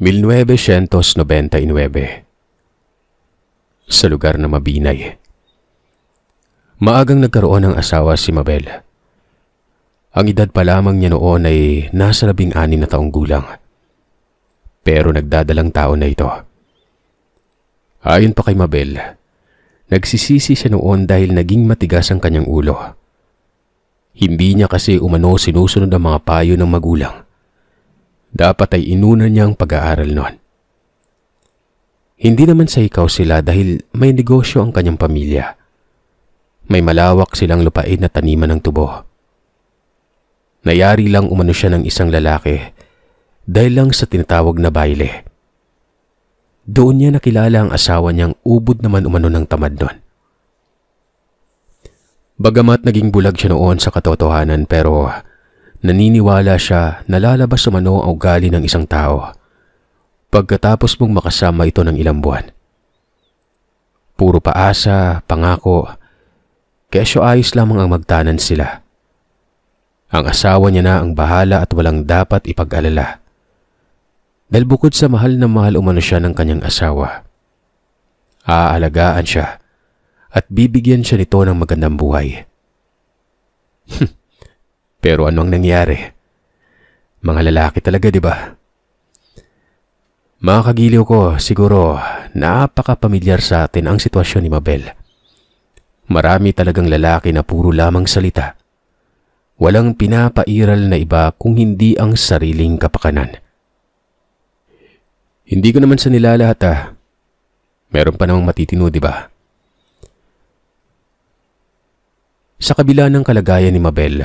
1999 Sa lugar na mabinay Maagang nagkaroon ng asawa si Mabel. Ang edad pa lamang niya noon ay nasa labing anim na taong gulang. Pero nagdadalang tao na ito. Ayon pa kay Mabel, nagsisisi siya noon dahil naging matigas ang kanyang ulo. Hindi niya kasi umano sinusunod ang mga payo ng magulang dapat ay inuna niya ang pag-aaral noon. Hindi naman sa ikaw sila dahil may negosyo ang kanyang pamilya. May malawak silang lupain na taniman ng tubo. Nayari lang umano siya ng isang lalaki dahil lang sa tinatawag na baile. Doon niya nakilala ang asawa niyang ubod naman umano ng tamad noon. Bagamat naging bulag siya noon sa katotohanan pero naniniwala siya na lalabas mano ang ugali ng isang tao pagkatapos mong makasama ito ng ilang buwan. Puro paasa, pangako, kesyo ayos lamang ang magtanan sila. Ang asawa niya na ang bahala at walang dapat ipag-alala. Dahil bukod sa mahal na mahal umano siya ng kanyang asawa, aalagaan siya at bibigyan siya nito ng magandang buhay. Pero ano ang nangyari? Mga lalaki talaga, di ba? Mga kagiliw ko, siguro napaka-pamilyar sa atin ang sitwasyon ni Mabel. Marami talagang lalaki na puro lamang salita. Walang pinapairal na iba kung hindi ang sariling kapakanan. Hindi ko naman sa nila lahat ah. Meron pa namang matitino, di ba? Sa kabila ng kalagayan ni Mabel,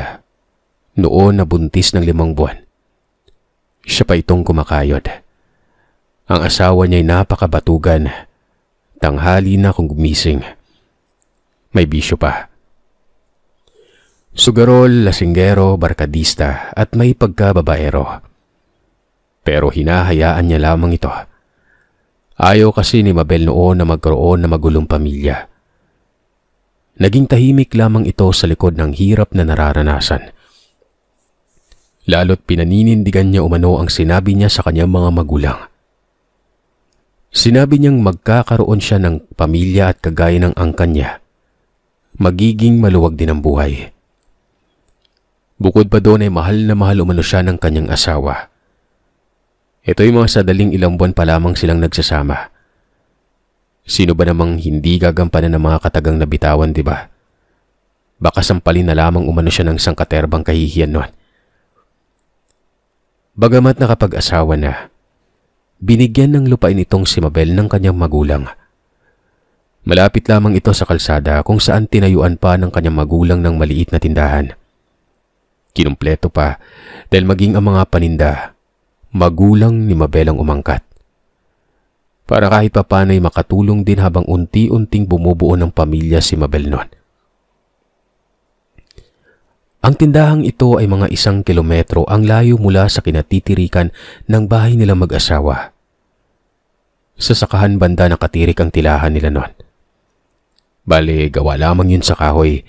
noon na buntis ng limang buwan. Siya pa itong kumakayod. Ang asawa niya'y napakabatugan. Tanghali na kung gumising. May bisyo pa. Sugarol, lasinggero, barkadista at may pagkababaero. Pero hinahayaan niya lamang ito. Ayaw kasi ni Mabel noon na magkaroon na magulong pamilya. Naging tahimik lamang ito sa likod ng hirap na nararanasan lalo't pinaninindigan niya umano ang sinabi niya sa kanyang mga magulang. Sinabi niyang magkakaroon siya ng pamilya at kagaya ng angkan niya. Magiging maluwag din ang buhay. Bukod pa doon ay mahal na mahal umano siya ng kanyang asawa. Ito'y mga sadaling ilang buwan pa lamang silang nagsasama. Sino ba namang hindi gagampanan ng mga katagang nabitawan, di ba? Baka sampalin na lamang umano siya ng sangkaterbang kahihiyan noon Bagamat nakapag-asawa na, binigyan ng lupain itong si Mabel ng kanyang magulang. Malapit lamang ito sa kalsada kung saan tinayuan pa ng kanyang magulang ng maliit na tindahan. Kinumpleto pa dahil maging ang mga paninda, magulang ni Mabel ang umangkat. Para kahit papano'y makatulong din habang unti-unting bumubuo ng pamilya si Mabel noon. Ang tindahang ito ay mga isang kilometro ang layo mula sa kinatitirikan ng bahay nila mag-asawa. Sa sakahan banda nakatirik ang tilahan nila noon. Bale, gawa lamang yun sa kahoy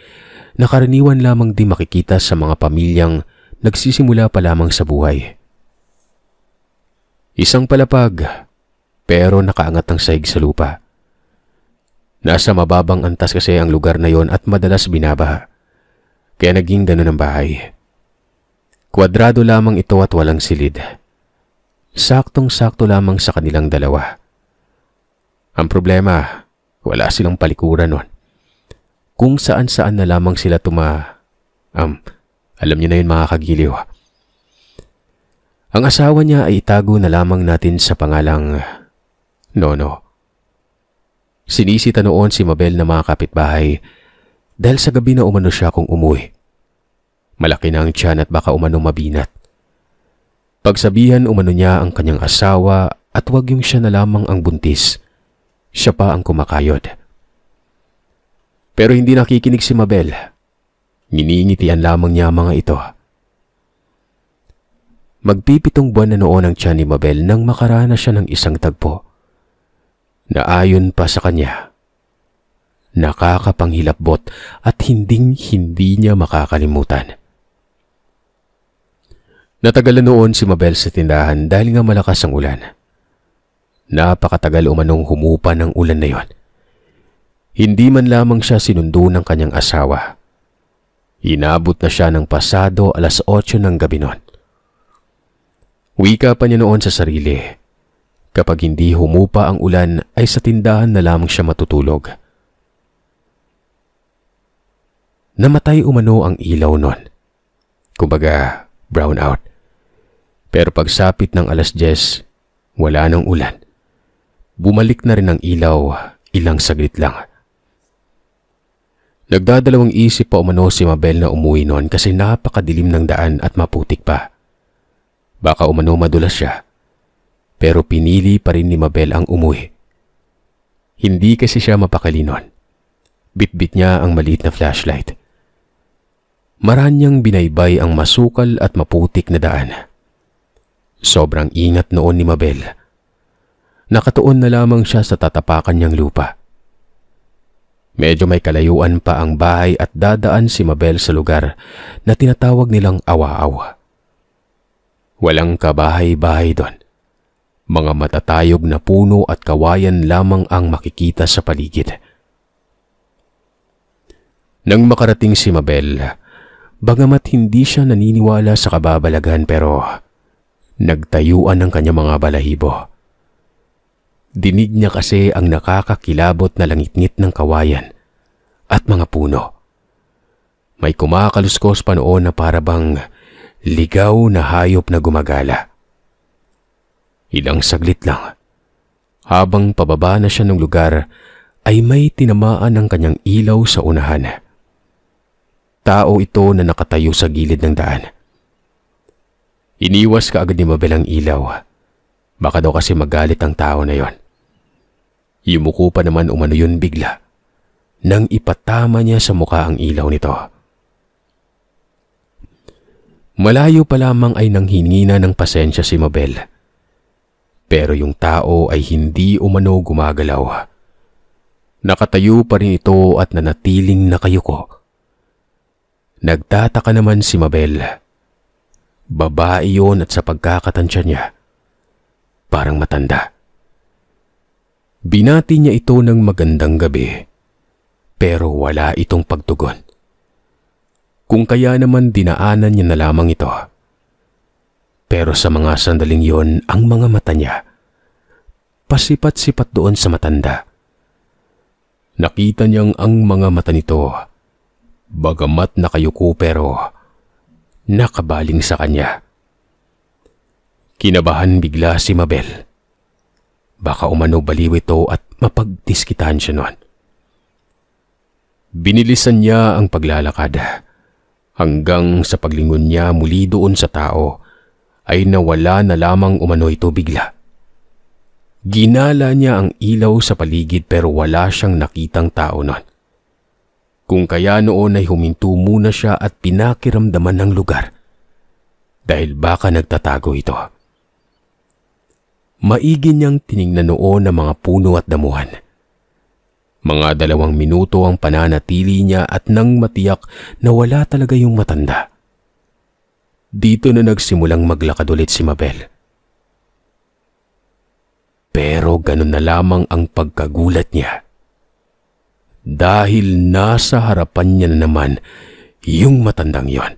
Nakaraniwan lamang di makikita sa mga pamilyang nagsisimula pa lamang sa buhay. Isang palapag, pero nakaangat ang sahig sa lupa. Nasa mababang antas kasi ang lugar na yon at madalas binabaha kaya naging ganun ang bahay. Kwadrado lamang ito at walang silid. Saktong-sakto lamang sa kanilang dalawa. Ang problema, wala silang palikuran nun. Kung saan-saan na lamang sila tuma... Um, alam niyo na yun mga kagiliw. Ang asawa niya ay itago na lamang natin sa pangalang Nono. Sinisita noon si Mabel na mga kapitbahay dahil sa gabi na umano siya kung umuwi. Malaki na ang tiyan at baka umano mabinat. Pagsabihan umano niya ang kanyang asawa at wag yung siya na lamang ang buntis. Siya pa ang kumakayod. Pero hindi nakikinig si Mabel. Niningitian lamang niya mga ito. Magpipitong buwan na noon ang tiyan ni Mabel nang makarana siya ng isang tagpo. Naayon pa sa kanya nakakapanghilapbot at hinding-hindi niya makakalimutan. Natagal Natagalan noon si Mabel sa tindahan dahil nga malakas ang ulan. Napakatagal umanong humupa ng ulan na yon. Hindi man lamang siya sinundo ng kanyang asawa. Inabot na siya ng pasado alas 8 ng gabi noon. Wika pa niya noon sa sarili. Kapag hindi humupa ang ulan ay sa tindahan na lamang siya matutulog. Namatay umano ang ilaw noon. Kumbaga, brown out. Pero pagsapit ng alas 10, wala nang ulan. Bumalik na rin ang ilaw ilang saglit lang. Nagdadalawang isip pa umano si Mabel na umuwi noon kasi napakadilim ng daan at maputik pa. Baka umano madulas siya. Pero pinili pa rin ni Mabel ang umuwi. Hindi kasi siya mapakali noon. Bitbit niya ang maliit na flashlight. Maranyang binaybay ang masukal at maputik na daan. Sobrang ingat noon ni Mabel. Nakatuon na lamang siya sa tatapakan niyang lupa. Medyo may kalayuan pa ang bahay at dadaan si Mabel sa lugar na tinatawag nilang awa-awa. Walang kabahay-bahay doon. Mga matatayog na puno at kawayan lamang ang makikita sa paligid. Nang makarating si Mabel, bagamat hindi siya naniniwala sa kababalaghan pero nagtayuan ng kanyang mga balahibo. Dinig niya kasi ang nakakakilabot na langitnit ng kawayan at mga puno. May kumakaluskos pa noon na parabang ligaw na hayop na gumagala. Ilang saglit lang, habang pababa na siya ng lugar, ay may tinamaan ng kanyang ilaw sa unahan. Tao ito na nakatayo sa gilid ng daan. Iniwas ka agad ni Mabel ang ilaw. Baka daw kasi magalit ang tao na yon. Yumuko pa naman umano yun bigla nang ipatama niya sa mukha ang ilaw nito. Malayo pa lamang ay nanghingi na ng pasensya si Mabel. Pero yung tao ay hindi umano gumagalaw. Nakatayo pa rin ito at nanatiling nakayuko. Nagtataka naman si Mabel Babae yon at sa pagkakatansya niya, parang matanda. Binati niya ito ng magandang gabi, pero wala itong pagtugon. Kung kaya naman dinaanan niya na lamang ito. Pero sa mga sandaling yon, ang mga mata niya, pasipat-sipat doon sa matanda. Nakita niyang ang mga mata nito, bagamat nakayuko pero nakabaling sa kanya. Kinabahan bigla si Mabel. Baka umano baliw ito at mapagdiskitan siya noon. Binilisan niya ang paglalakad hanggang sa paglingon niya muli doon sa tao ay nawala na lamang umano ito bigla. Ginala niya ang ilaw sa paligid pero wala siyang nakitang tao noon. Kung kaya noon ay huminto muna siya at pinakiramdaman ng lugar dahil baka nagtatago ito. Maigi niyang tiningnan noon ang mga puno at damuhan. Mga dalawang minuto ang pananatili niya at nang matiyak na wala talaga yung matanda. Dito na nagsimulang maglakad ulit si Mabel. Pero ganun na lamang ang pagkagulat niya dahil nasa harapan niya naman yung matandang yon.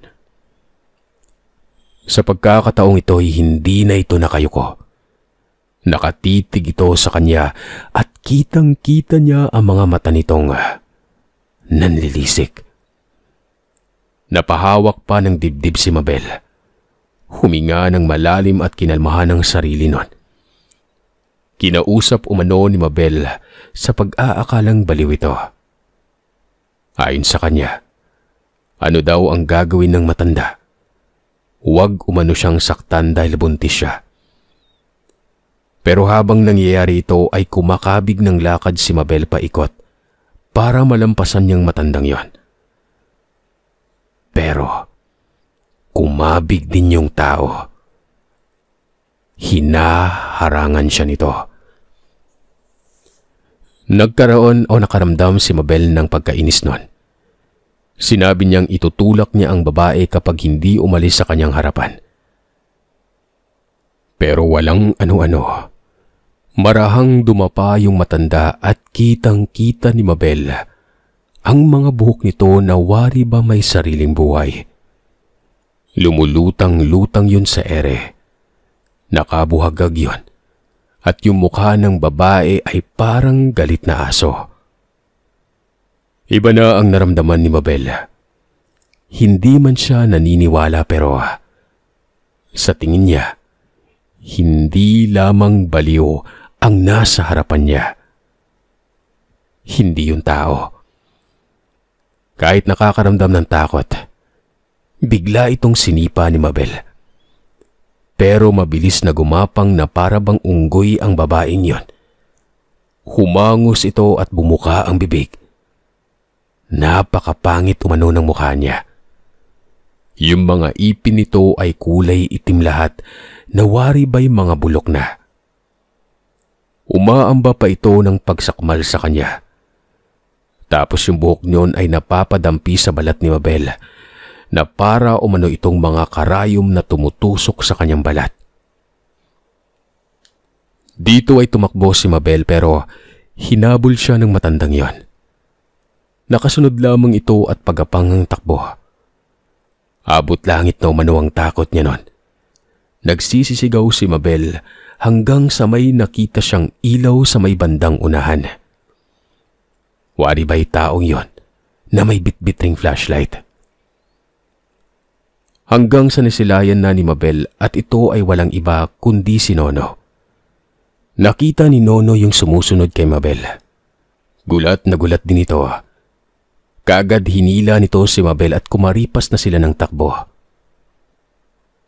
Sa pagkakataong ito ay hindi na ito nakayuko. Nakatitig ito sa kanya at kitang-kita niya ang mga mata nitong ah, nanlilisik. Napahawak pa ng dibdib si Mabel. Huminga ng malalim at kinalmahan ang sarili nun. Kinausap umano ni Mabel sa pag-aakalang baliw ito. Ayon sa kanya, ano daw ang gagawin ng matanda? Huwag umano siyang saktan dahil buntis siya. Pero habang nangyayari ito ay kumakabig ng lakad si Mabel paikot para malampasan niyang matandang yon. Pero kumabig din yung tao. Hinaharangan siya nito. Nagkaroon o nakaramdam si Mabel ng pagkainis noon. Sinabi niyang itutulak niya ang babae kapag hindi umalis sa kanyang harapan. Pero walang ano-ano. Marahang dumapa yung matanda at kitang-kita ni Mabel ang mga buhok nito na wari ba may sariling buhay. Lumulutang-lutang yun sa ere. Nakabuhagag yun at yung mukha ng babae ay parang galit na aso. Iba na ang naramdaman ni Mabel. Hindi man siya naniniwala pero ah, sa tingin niya, hindi lamang baliw ang nasa harapan niya. Hindi yung tao. Kahit nakakaramdam ng takot, bigla itong sinipa ni Mabel pero mabilis na gumapang na parabang unggoy ang babaeng yon. Humangos ito at bumuka ang bibig. Napakapangit umano ng mukha niya. Yung mga ipin nito ay kulay itim lahat, nawari ba'y mga bulok na. Umaamba pa ito ng pagsakmal sa kanya. Tapos yung buhok niyon ay napapadampi sa balat ni Mabel. Mabel na para umano itong mga karayom na tumutusok sa kanyang balat. Dito ay tumakbo si Mabel pero hinabol siya ng matandang yon. Nakasunod lamang ito at pagapang ng takbo. Abot langit na umano ang takot niya nun. Nagsisisigaw si Mabel hanggang sa may nakita siyang ilaw sa may bandang unahan. Wari ba'y taong yon na may bitbit ring flashlight? hanggang sa nasilayan na ni Mabel at ito ay walang iba kundi si Nono. Nakita ni Nono yung sumusunod kay Mabel. Gulat na gulat din ito. Kagad hinila nito si Mabel at kumaripas na sila ng takbo.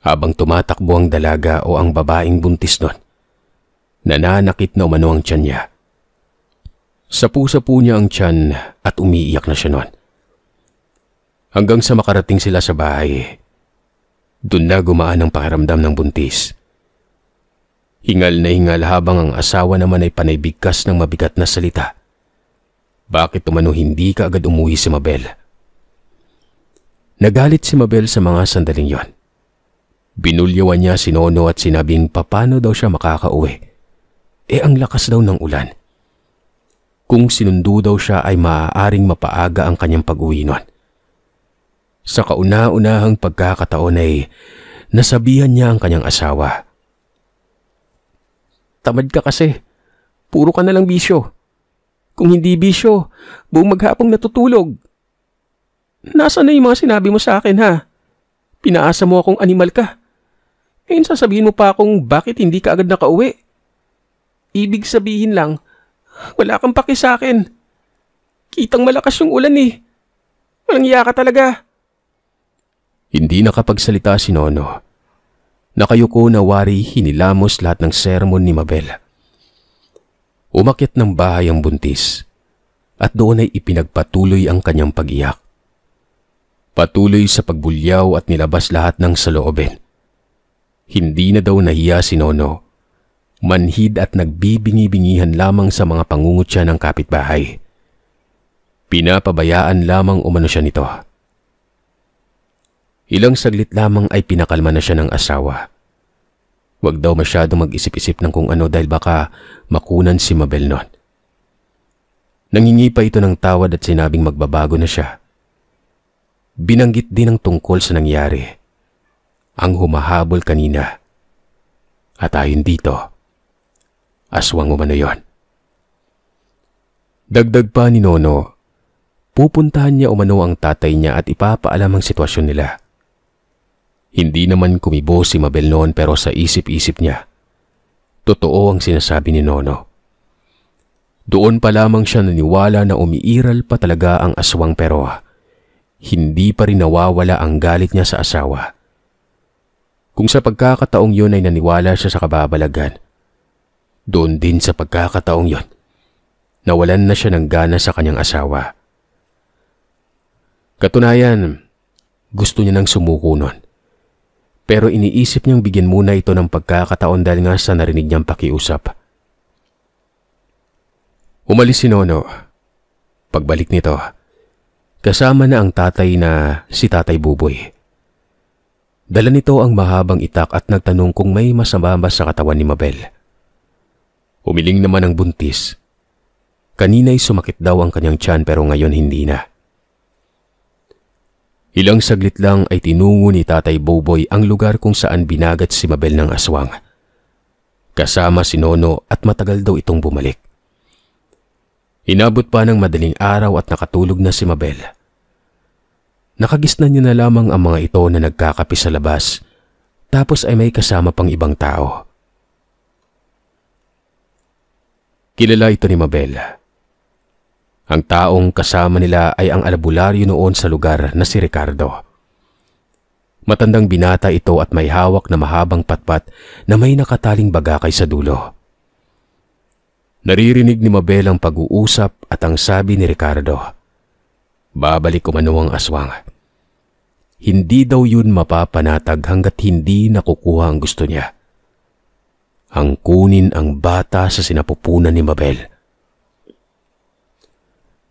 Habang tumatakbo ang dalaga o ang babaeng buntis nun, nananakit na umano ang tiyan niya. Sapu-sapu niya ang tiyan at umiiyak na siya nun. Hanggang sa makarating sila sa bahay, doon na gumaan ang pakiramdam ng buntis. Hingal na hingal habang ang asawa naman ay panaybigkas ng mabigat na salita. Bakit umano hindi ka agad umuwi si Mabel? Nagalit si Mabel sa mga sandaling yon. Binulyawan niya si Nono at sinabing papano daw siya makakauwi. Eh ang lakas daw ng ulan. Kung sinundo daw siya ay maaaring mapaaga ang kanyang pag-uwi nun. Sa kauna-unahang pagkakataon ay nasabihan niya ang kanyang asawa. Tamad ka kasi. Puro ka nalang bisyo. Kung hindi bisyo, buong maghapong natutulog. Nasaan na yung mga sinabi mo sa akin ha? Pinaasa mo akong animal ka. Ngayon sasabihin mo pa akong bakit hindi ka agad nakauwi. Ibig sabihin lang, wala kang paki sa akin. Kitang malakas yung ulan eh. Walang iya ka talaga. Hindi nakapagsalita si Nono. Nakayuko na wari hinilamos lahat ng sermon ni Mabel. Umakyat ng bahay ang buntis at doon ay ipinagpatuloy ang kanyang pagiyak. Patuloy sa pagbulyaw at nilabas lahat ng saloobin. Hindi na daw nahiya si Nono. Manhid at nagbibingi-bingihan lamang sa mga pangungutya ng kapitbahay. Pinapabayaan lamang umano siya nito. Ilang saglit lamang ay pinakalma na siya ng asawa. Huwag daw masyadong mag-isip-isip ng kung ano dahil baka makunan si Mabel noon. Nangingi pa ito ng tawad at sinabing magbabago na siya. Binanggit din ang tungkol sa nangyari. Ang humahabol kanina. At ayon dito, aswang umano yon. Dagdag pa ni Nono, pupuntahan niya umano ang tatay niya at ipapaalam ang sitwasyon nila. Hindi naman kumibo si Mabel noon pero sa isip-isip niya. Totoo ang sinasabi ni Nono. Doon pa lamang siya naniwala na umiiral pa talaga ang aswang pero hindi pa rin nawawala ang galit niya sa asawa. Kung sa pagkakataong yun ay naniwala siya sa kababalagan, doon din sa pagkakataong yun, nawalan na siya ng gana sa kanyang asawa. Katunayan, gusto niya nang sumuko nun. Pero iniisip niyang bigyan muna ito ng pagkakataon dahil nga sa narinig niyang pakiusap. Umalis si Nono. Pagbalik nito, kasama na ang tatay na si Tatay Buboy. Dala nito ang mahabang itak at nagtanong kung may masama ba sa katawan ni Mabel. Umiling naman ang buntis. Kanina'y sumakit daw ang kanyang tiyan pero ngayon hindi na. Ilang saglit lang ay tinungo ni Tatay Boboy ang lugar kung saan binagat si Mabel ng aswang. Kasama si Nono at matagal daw itong bumalik. Inabot pa ng madaling araw at nakatulog na si Mabel. Nakagisna niya na lamang ang mga ito na nagkakapi sa labas tapos ay may kasama pang ibang tao. Kilala ito ni Mabel. Ang taong kasama nila ay ang albularyo noon sa lugar na si Ricardo. Matandang binata ito at may hawak na mahabang patpat na may nakataling baga kay sa dulo. Naririnig ni Mabel ang pag-uusap at ang sabi ni Ricardo. Babalik umano ang aswang. Hindi daw yun mapapanatag hanggat hindi nakukuha ang gusto niya. Ang kunin ang bata sa sinapupunan ni Mabel.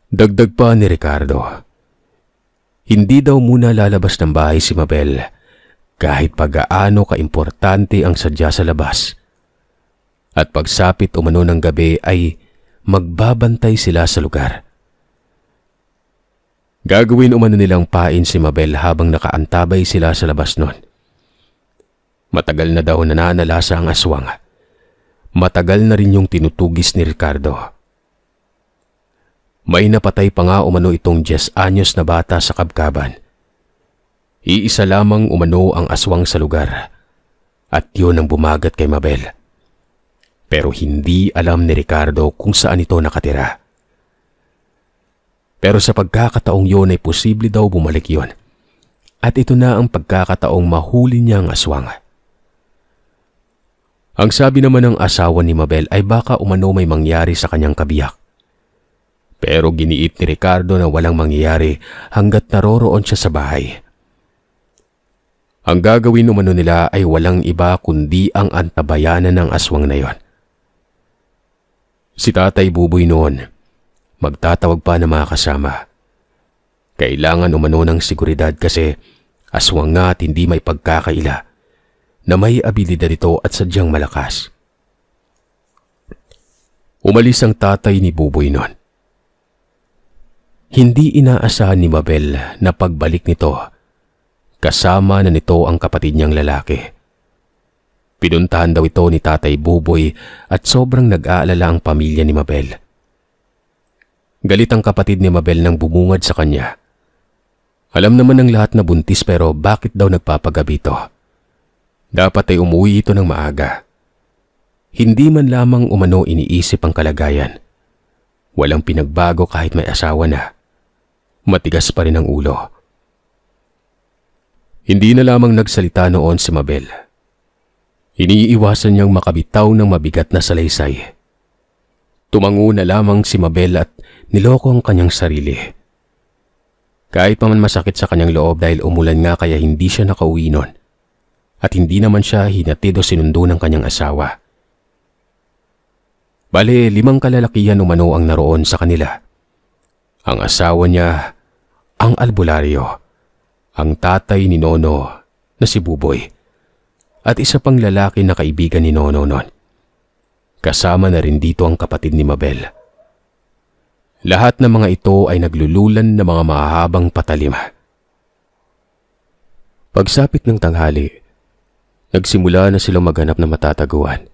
Dagdag pa ni Ricardo. Hindi daw muna lalabas ng bahay si Mabel kahit pagaano kaimportante ang sadya sa labas. At pagsapit umano ng gabi ay magbabantay sila sa lugar. Gagawin umano nilang pain si Mabel habang nakaantabay sila sa labas noon. Matagal na daw nananalasa ang aswang. Matagal na rin yung tinutugis ni Ricardo. May napatay pa nga umano itong 10 anyos na bata sa kabkaban. Iisa lamang umano ang aswang sa lugar at yun ang bumagat kay Mabel. Pero hindi alam ni Ricardo kung saan ito nakatira. Pero sa pagkakataong yon ay posible daw bumalik yon. At ito na ang pagkakataong mahuli niya ang aswang. Ang sabi naman ng asawa ni Mabel ay baka umano may mangyari sa kanyang kabiyak. Pero giniit ni Ricardo na walang mangyayari hanggat naroroon siya sa bahay. Ang gagawin umano nila ay walang iba kundi ang antabayanan ng aswang na yon. Si Tatay Buboy noon, magtatawag pa ng mga kasama. Kailangan umano ng seguridad kasi aswang nga at hindi may pagkakaila na may abilidad ito at sadyang malakas. Umalis ang tatay ni Buboy noon. Hindi inaasahan ni Mabel na pagbalik nito. Kasama na nito ang kapatid niyang lalaki. Pinuntahan daw ito ni Tatay Buboy at sobrang nag-aalala ang pamilya ni Mabel. Galit ang kapatid ni Mabel nang bumungad sa kanya. Alam naman ng lahat na buntis pero bakit daw nagpapagabito? Dapat ay umuwi ito ng maaga. Hindi man lamang umano iniisip ang kalagayan. Walang pinagbago kahit may asawa na matigas pa rin ang ulo. Hindi na lamang nagsalita noon si Mabel. Iniiwasan niyang makabitaw ng mabigat na salaysay. Tumango na lamang si Mabel at niloko ang kanyang sarili. Kahit pa man masakit sa kanyang loob dahil umulan nga kaya hindi siya nakauwi nun. At hindi naman siya hinatid o sinundo ng kanyang asawa. Bale, limang kalalakihan umano ang naroon sa kanila. Ang asawa niya, ang albularyo, ang tatay ni Nono na si Buboy, at isa pang lalaki na kaibigan ni Nono noon. Kasama na rin dito ang kapatid ni Mabel. Lahat ng mga ito ay naglululan ng mga mahahabang patalim. Pagsapit ng tanghali, nagsimula na silang maghanap ng matataguan.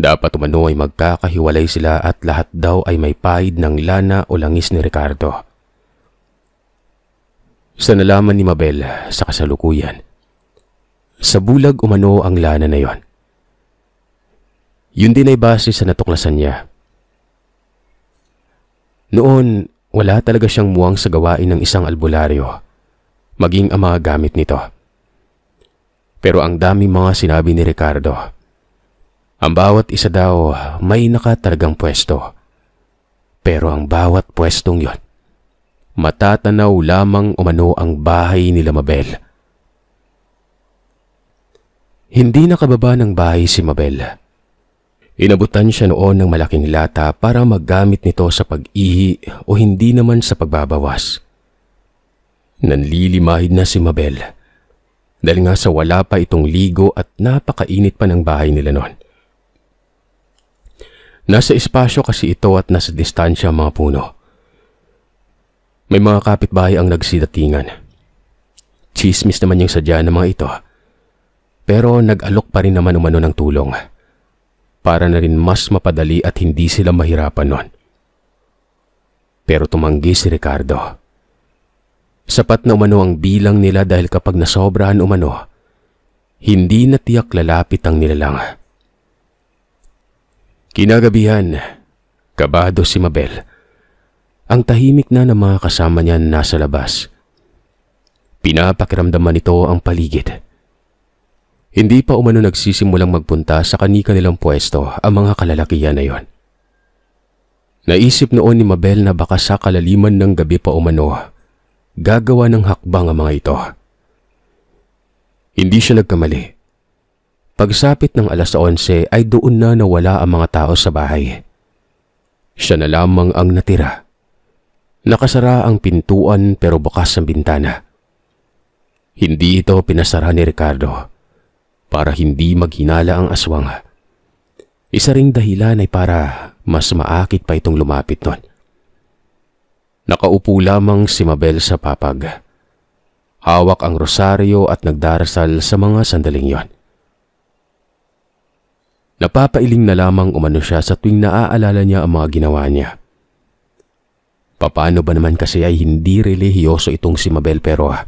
Dapat umano ay magkakahiwalay sila at lahat daw ay may paid ng lana o langis ni Ricardo sa nalaman ni Mabel sa kasalukuyan. Sa bulag umano ang lana na yon. Yun din ay base sa natuklasan niya. Noon, wala talaga siyang muwang sa gawain ng isang albularyo, maging ang mga gamit nito. Pero ang dami mga sinabi ni Ricardo. Ang bawat isa daw may nakatalagang pwesto. Pero ang bawat pwestong yon matatanaw lamang umano ang bahay ni Mabel. Hindi nakababa ng bahay si Mabel. Inabutan siya noon ng malaking lata para magamit nito sa pag-ihi o hindi naman sa pagbabawas. Nanlilimahid na si Mabel dahil nga sa wala pa itong ligo at napakainit pa ng bahay nila noon. Nasa espasyo kasi ito at nasa distansya mga puno. May mga kapitbahay ang nagsidatingan. Chismis naman yung sadya ng mga ito. Pero nag-alok pa rin naman umano ng tulong. Para na rin mas mapadali at hindi sila mahirapan nun. Pero tumanggi si Ricardo. Sapat na umano ang bilang nila dahil kapag nasobrahan umano, hindi na tiyak lalapit ang nilalang. Kinagabihan, kabado si Mabel ang tahimik na ng mga kasama niya nasa labas. Pinapakiramdaman nito ang paligid. Hindi pa umano nagsisimulang magpunta sa kanika nilang pwesto ang mga kalalakihan na yon. Naisip noon ni Mabel na baka sa kalaliman ng gabi pa umano, gagawa ng hakbang ang mga ito. Hindi siya nagkamali. Pagsapit ng alas 11 ay doon na nawala ang mga tao sa bahay. Siya na lamang ang natira. Nakasara ang pintuan pero bukas ang bintana. Hindi ito pinasara ni Ricardo para hindi maghinala ang aswang. Isa ring dahilan ay para mas maakit pa itong lumapit nun. Nakaupo lamang si Mabel sa papag. Hawak ang rosaryo at nagdarasal sa mga sandaling yon. Napapailing na lamang umano siya sa tuwing naaalala niya ang mga ginawa niya. Papaano ba naman kasi ay hindi relihiyoso itong si Mabel pero ah,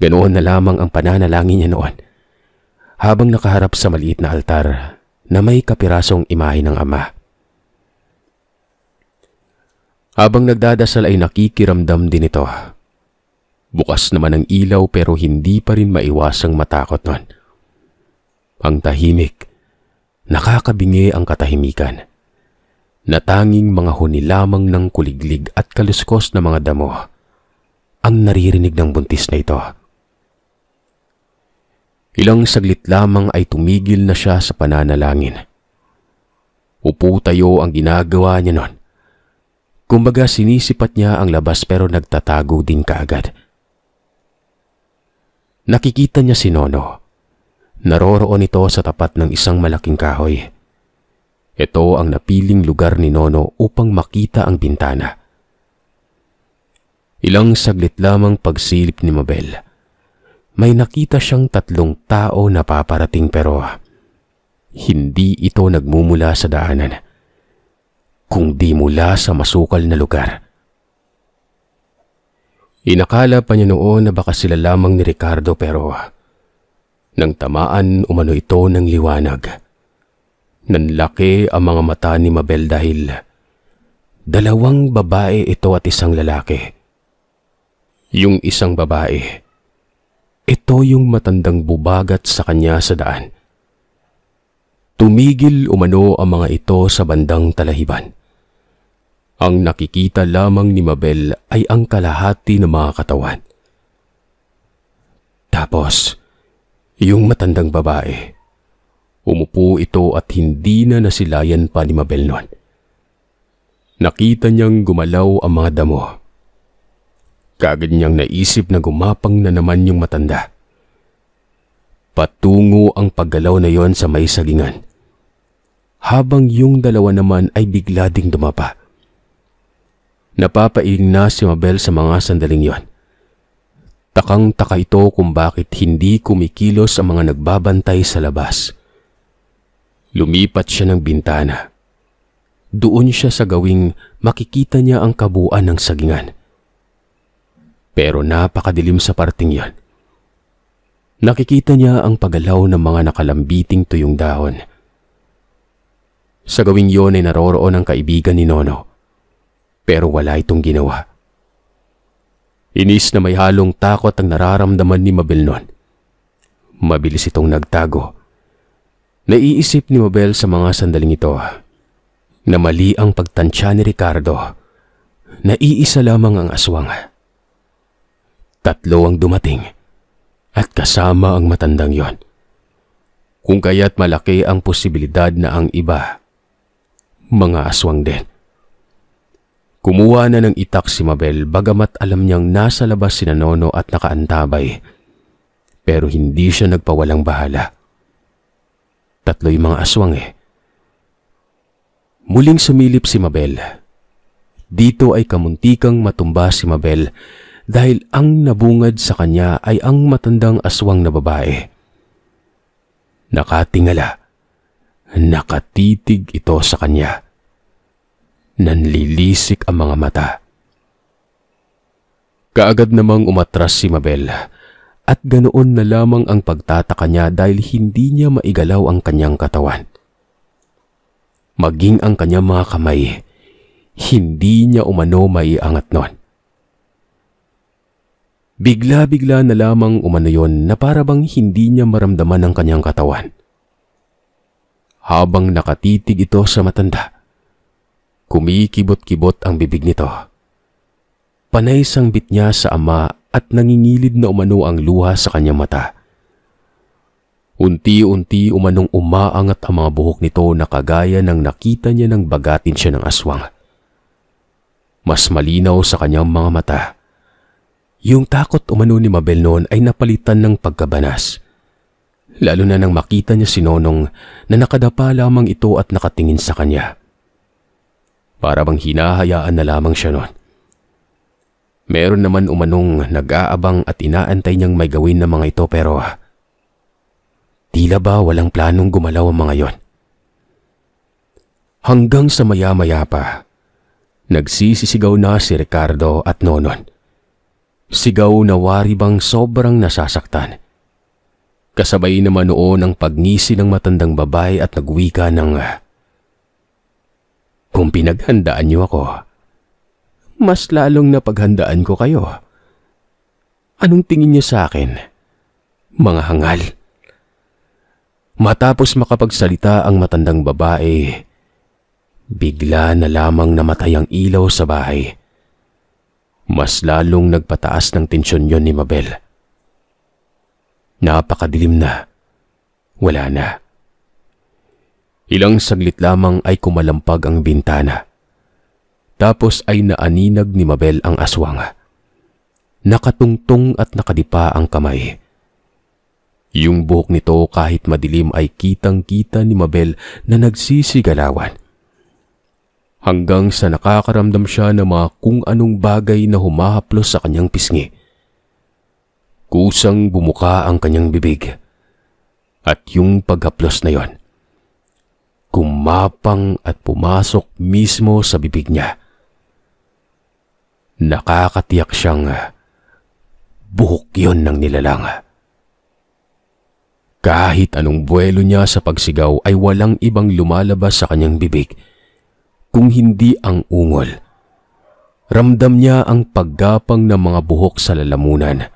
ganoon na lamang ang pananalangin niya noon. Habang nakaharap sa maliit na altar na may kapirasong imahe ng ama. Habang nagdadasal ay nakikiramdam din ito. Bukas naman ang ilaw pero hindi pa rin maiwasang matakot nun. Ang tahimik, nakakabingi ang katahimikan na tanging mga huni lamang ng kuliglig at kaluskos na mga damo ang naririnig ng buntis na ito. Ilang saglit lamang ay tumigil na siya sa pananalangin. Upo tayo ang ginagawa niya noon. Kumbaga sinisipat niya ang labas pero nagtatago din kaagad. Nakikita niya si Nono. Naroroon ito sa tapat ng isang malaking kahoy. Ito ang napiling lugar ni Nono upang makita ang bintana. Ilang saglit lamang pagsilip ni Mabel. May nakita siyang tatlong tao na paparating pero hindi ito nagmumula sa daanan, kundi mula sa masukal na lugar. Inakala pa niya noon na baka sila lamang ni Ricardo pero nang tamaan umano ito ng liwanag Nanlaki ang mga mata ni Mabel dahil dalawang babae ito at isang lalaki. Yung isang babae, ito yung matandang bubagat sa kanya sa daan. Tumigil umano ang mga ito sa bandang talahiban. Ang nakikita lamang ni Mabel ay ang kalahati ng mga katawan. Tapos, yung matandang babae, Umupo ito at hindi na nasilayan pa ni Mabel noon. Nakita niyang gumalaw ang mga damo. Kagad niyang naisip na gumapang na naman yung matanda. Patungo ang paggalaw na yon sa may sagingan. Habang yung dalawa naman ay bigla ding dumapa. Napapailing na si Mabel sa mga sandaling yon. Takang-taka ito kung bakit hindi kumikilos ang mga nagbabantay sa labas. Lumipat siya ng bintana. Doon siya sa gawing makikita niya ang kabuuan ng sagingan. Pero napakadilim sa parting yan. Nakikita niya ang pagalaw ng mga nakalambiting tuyong dahon. Sa gawing yon ay naroroon ang kaibigan ni Nono. Pero wala itong ginawa. Inis na may halong takot ang nararamdaman ni Mabel noon. Mabilis itong nagtago Naiisip ni Mabel sa mga sandaling ito na mali ang pagtansya ni Ricardo. Naiisa lamang ang aswang. Tatlo ang dumating at kasama ang matandang yon. Kung kaya't malaki ang posibilidad na ang iba, mga aswang din. Kumuha na ng itak si Mabel bagamat alam niyang nasa labas si Nanono at nakaantabay. Pero hindi siya nagpawalang bahala. Tatlo yung mga aswang eh. Muling sumilip si Mabel. Dito ay kamuntikang matumba si Mabel dahil ang nabungad sa kanya ay ang matandang aswang na babae. Nakatingala. Nakatitig ito sa kanya. Nanlilisik ang mga mata. Kaagad namang umatras si Mabel at ganoon na lamang ang pagtataka niya dahil hindi niya maigalaw ang kanyang katawan. Maging ang kanyang mga kamay, hindi niya umano maiangat noon. Bigla-bigla na lamang umano yon na parabang hindi niya maramdaman ang kanyang katawan. Habang nakatitig ito sa matanda, kumikibot-kibot ang bibig nito. Panay bit niya sa ama at nangingilid na umano ang luha sa kanyang mata. Unti-unti umanong umaangat ang mga buhok nito na kagaya ng nakita niya nang bagatin siya ng aswang. Mas malinaw sa kanyang mga mata. Yung takot umano ni Mabel noon ay napalitan ng pagkabanas. Lalo na nang makita niya si Nonong na nakadapa lamang ito at nakatingin sa kanya. Para bang hinahayaan na lamang siya noon. Meron naman umanong nag-aabang at inaantay niyang may gawin ng mga ito pero tila ba walang planong gumalaw ang mga yon. Hanggang sa maya-maya pa, nagsisisigaw na si Ricardo at Nonon. Sigaw na wari bang sobrang nasasaktan. Kasabay naman noon ang pagngisi ng matandang babae at nagwika ng Kung pinaghandaan niyo ako, mas lalong napaghandaan ko kayo. Anong tingin niyo sa akin? Mga hangal. Matapos makapagsalita ang matandang babae, bigla na lamang namatay ang ilaw sa bahay. Mas lalong nagpataas ng tensyon yon ni Mabel. Napakadilim na. Wala na. Ilang saglit lamang ay kumalampag ang bintana. Tapos ay naaninag ni Mabel ang aswang. Nakatungtong at nakadipa ang kamay. Yung buhok nito kahit madilim ay kitang-kita ni Mabel na nagsisigalawan. Hanggang sa nakakaramdam siya ng mga kung anong bagay na humahaplos sa kanyang pisngi. Kusang bumuka ang kanyang bibig. At yung paghaplos na yon, kumapang at pumasok mismo sa bibig niya Nakakatiyak siyang ah, buhok yon ng nilalang. Ah. Kahit anong buwelo niya sa pagsigaw ay walang ibang lumalabas sa kanyang bibig kung hindi ang ungol. Ramdam niya ang paggapang ng mga buhok sa lalamunan.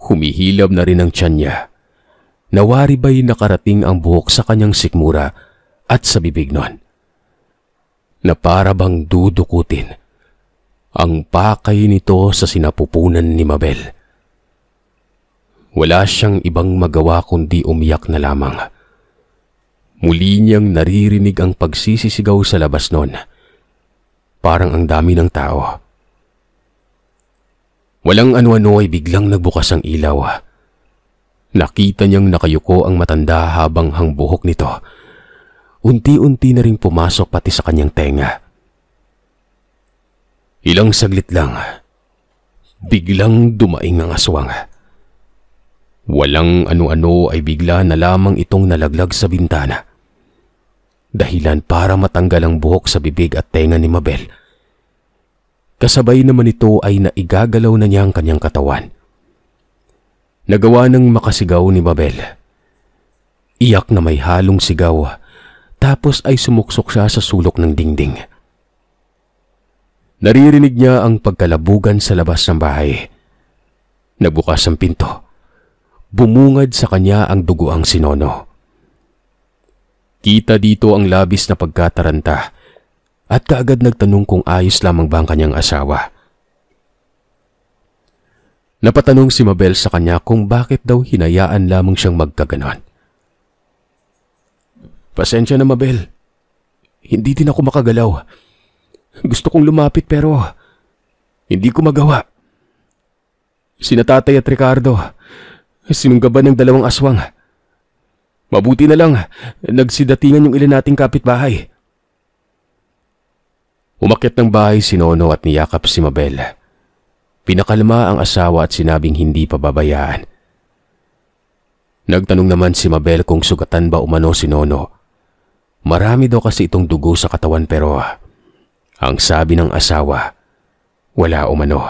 Humihilab na rin ang tiyan niya. Nawari ba'y nakarating ang buhok sa kanyang sikmura at sa bibig nun? Na para dudukutin ang pakay nito sa sinapupunan ni Mabel. Wala siyang ibang magawa kundi umiyak na lamang. Muli niyang naririnig ang pagsisisigaw sa labas noon. Parang ang dami ng tao. Walang ano-ano ay biglang nagbukas ang ilaw. Nakita niyang nakayuko ang matanda habang hang buhok nito. Unti-unti na rin pumasok pati sa kanyang tenga. Ilang saglit lang, biglang dumaing ang aswang. Walang ano-ano ay bigla na lamang itong nalaglag sa bintana. Dahilan para matanggal ang buhok sa bibig at tenga ni Mabel. Kasabay naman ito ay naigagalaw na niya ang kanyang katawan. Nagawa ng makasigaw ni Mabel. Iyak na may halong sigaw, tapos ay sumuksok siya sa sulok ng dingding. Naririnig niya ang pagkalabugan sa labas ng bahay. Nabukas ang pinto. Bumungad sa kanya ang duguang sinono. Kita dito ang labis na pagkataranta at kaagad nagtanong kung ayos lamang ba ang kanyang asawa. Napatanong si Mabel sa kanya kung bakit daw hinayaan lamang siyang magkaganon. Pasensya na Mabel. Hindi din ako makagalaw. Gusto kong lumapit pero hindi ko magawa. Sinatatay tatay at Ricardo, sinunggaban ng dalawang aswang. Mabuti na lang, nagsidatingan yung ilan nating kapitbahay. Umakyat ng bahay si Nono at niyakap si Mabel. Pinakalma ang asawa at sinabing hindi pababayaan. Nagtanong naman si Mabel kung sugatan ba umano si Nono. Marami daw kasi itong dugo sa katawan pero ang sabi ng asawa, wala umano.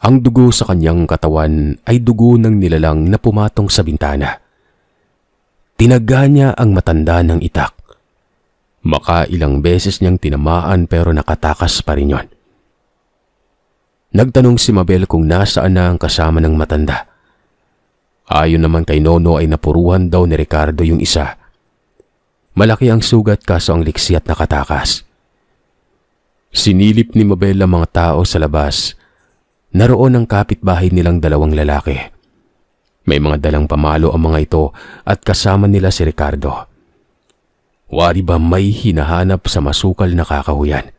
Ang dugo sa kanyang katawan ay dugo ng nilalang na pumatong sa bintana. Tinaga niya ang matanda ng itak. Makailang beses niyang tinamaan pero nakatakas pa rin yon. Nagtanong si Mabel kung nasaan na ang kasama ng matanda. Ayon naman kay Nono ay napuruhan daw ni Ricardo yung isa. Malaki ang sugat kaso ang liksi at nakatakas. Sinilip ni Mabel ang mga tao sa labas. Naroon ang kapitbahay nilang dalawang lalaki. May mga dalang pamalo ang mga ito at kasama nila si Ricardo. Wari ba may hinahanap sa masukal na kakahuyan?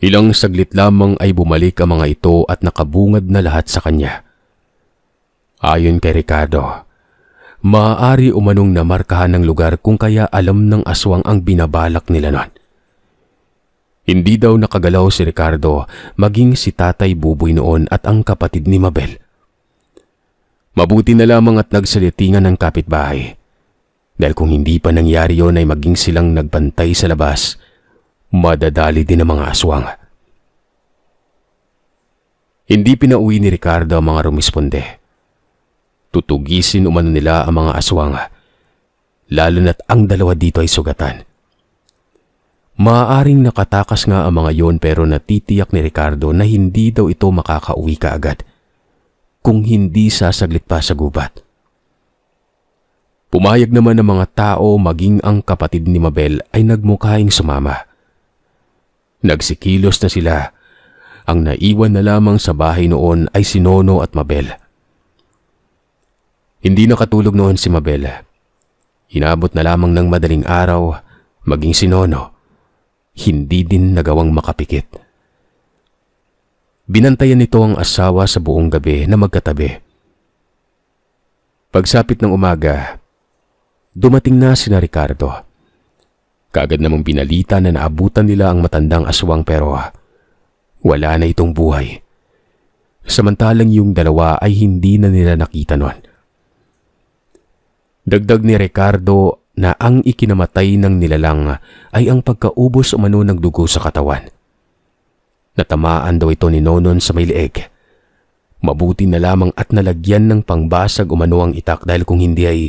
Ilang saglit lamang ay bumalik ang mga ito at nakabungad na lahat sa kanya. Ayon kay Ricardo, maaari umanong namarkahan ng lugar kung kaya alam ng aswang ang binabalak nila nun. Hindi daw nakagalaw si Ricardo maging si Tatay Buboy noon at ang kapatid ni Mabel. Mabuti na lamang at nagsalitingan ng kapitbahay. Dahil kung hindi pa nangyari yon ay maging silang nagbantay sa labas, madadali din ang mga aswang. Hindi pinauwi ni Ricardo ang mga rumisponde. Tutugisin umano nila ang mga aswang, lalo na't ang dalawa dito ay sugatan. Maaaring nakatakas nga ang mga yon pero natitiyak ni Ricardo na hindi daw ito makakauwi kaagad kung hindi sasaglit pa sa gubat. Pumayag naman ang mga tao maging ang kapatid ni Mabel ay nagmukhaing sumama. Nagsikilos na sila. Ang naiwan na lamang sa bahay noon ay si Nono at Mabel. Hindi nakatulog noon si Mabel. Inabot na lamang ng madaling araw maging si Nono hindi din nagawang makapikit. Binantayan nito ang asawa sa buong gabi na magkatabi. Pagsapit ng umaga, dumating na si na Ricardo. Kaagad namang binalita na naabutan nila ang matandang aswang pero wala na itong buhay. Samantalang yung dalawa ay hindi na nila nakita noon. Dagdag ni Ricardo na ang ikinamatay ng nilalang ay ang pagkaubos umano ng dugo sa katawan. Natamaan daw ito ni Nonon sa may Mabuti na lamang at nalagyan ng pangbasag umano ang itak dahil kung hindi ay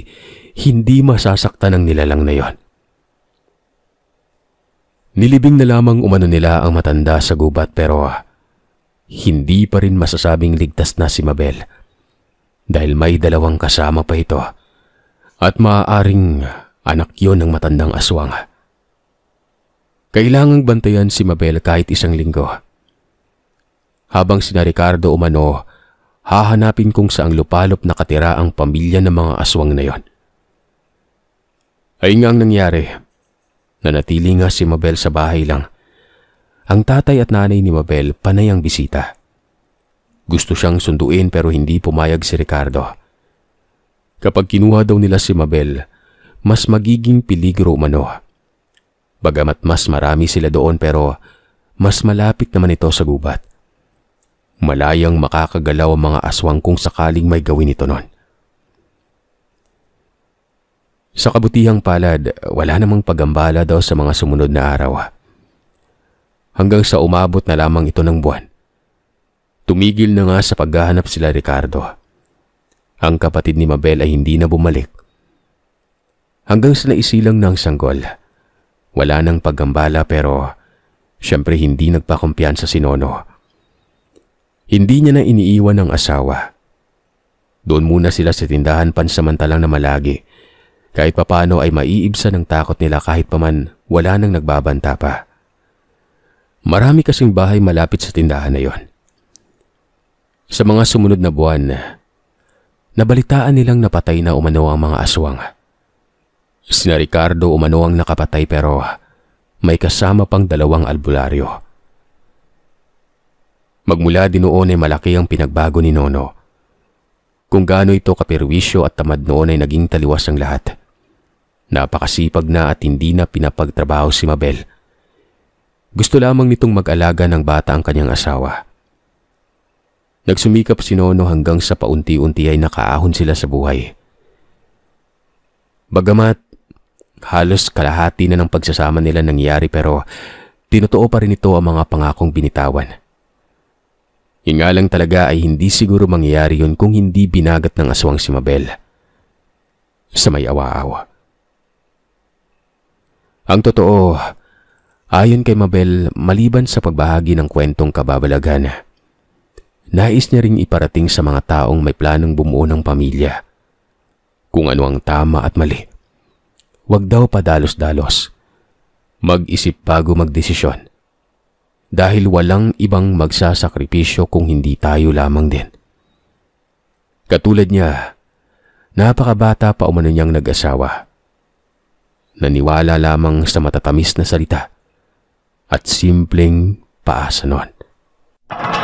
hindi masasaktan ng nilalang na yon. Nilibing na lamang umano nila ang matanda sa gubat pero ah, hindi pa rin masasabing ligtas na si Mabel dahil may dalawang kasama pa ito at maaaring Anak yon ng matandang aswang. Kailangang bantayan si Mabel kahit isang linggo. Habang si Ricardo umano, hahanapin kong saang lupalop nakatira ang pamilya ng mga aswang na yon. Ay nga ang nangyari. Nanatili nga si Mabel sa bahay lang. Ang tatay at nanay ni Mabel panay ang bisita. Gusto siyang sunduin pero hindi pumayag si Ricardo. Kapag kinuha daw nila si Mabel, mas magiging piligro umano. Bagamat mas marami sila doon pero mas malapit naman ito sa gubat. Malayang makakagalaw ang mga aswang kung sakaling may gawin ito noon. Sa kabutihang palad, wala namang pagambala daw sa mga sumunod na araw. Hanggang sa umabot na lamang ito ng buwan. Tumigil na nga sa paghahanap sila Ricardo. Ang kapatid ni Mabel ay hindi na bumalik hanggang sa naisilang ng sanggol. Wala nang paggambala pero siyempre hindi nagpakumpiyansa si Nono. Hindi niya na iniiwan ang asawa. Doon muna sila sa tindahan pansamantalang na malagi. Kahit papano ay maiibsa ng takot nila kahit paman wala nang nagbabanta pa. Marami kasing bahay malapit sa tindahan na yon. Sa mga sumunod na buwan, nabalitaan nilang napatay na umano ang mga aswang. Si Sina Ricardo umano ang nakapatay pero may kasama pang dalawang albularyo. Magmula din noon ay malaki ang pinagbago ni Nono. Kung gaano ito kaperwisyo at tamad noon ay naging taliwas ang lahat. Napakasipag na at hindi na pinapagtrabaho si Mabel. Gusto lamang nitong mag-alaga ng bata ang kanyang asawa. Nagsumikap si Nono hanggang sa paunti-unti ay nakaahon sila sa buhay. Bagamat Halos kalahati na ng pagsasama nila nangyari pero tinotoo pa rin ito ang mga pangakong binitawan. Yun nga lang talaga ay hindi siguro mangyayari yun kung hindi binagat ng aswang si Mabel. Sa may awa-awa. Ang totoo, ayon kay Mabel, maliban sa pagbahagi ng kwentong kababalagan, nais niya ring iparating sa mga taong may planong bumuo ng pamilya kung ano ang tama at mali Huwag daw padalos-dalos. Mag-isip bago magdesisyon. Dahil walang ibang magsasakripisyo kung hindi tayo lamang din. Katulad niya, napakabata pa umano niyang nag-asawa. Naniwala lamang sa matatamis na salita at simpleng paasa noon.